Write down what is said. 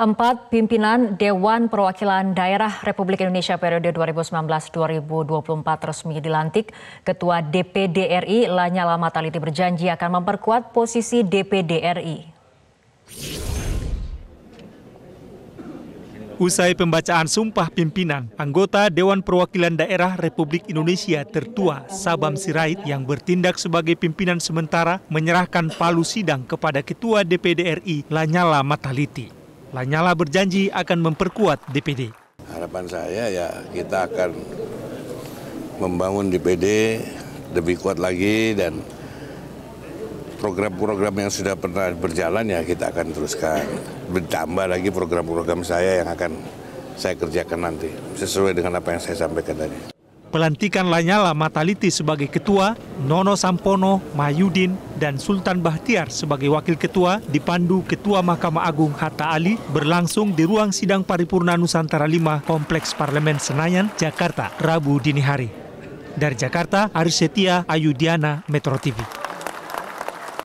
Empat pimpinan Dewan Perwakilan Daerah Republik Indonesia periode 2019-2024 resmi dilantik. Ketua DPD RI Lanyala Mataliti berjanji akan memperkuat posisi DPD RI. Usai pembacaan sumpah pimpinan, anggota Dewan Perwakilan Daerah Republik Indonesia tertua Sabam Sirait yang bertindak sebagai pimpinan sementara menyerahkan palu sidang kepada Ketua DPD RI Lanyala Mataliti. Lanyala berjanji akan memperkuat DPD. Harapan saya ya kita akan membangun DPD lebih kuat lagi dan program-program yang sudah pernah berjalan ya kita akan teruskan. Bertambah lagi program-program saya yang akan saya kerjakan nanti sesuai dengan apa yang saya sampaikan tadi. Pelantikan Lanyala Mataliti sebagai ketua, Nono Sampono, Mayudin, dan Sultan Bahtiar sebagai wakil ketua dipandu Ketua Mahkamah Agung Hatta Ali berlangsung di ruang sidang paripurna Nusantara 5 Kompleks Parlemen Senayan, Jakarta, Rabu dini hari. Dari Jakarta, Aris Setia, Ayudiana, Metro TV.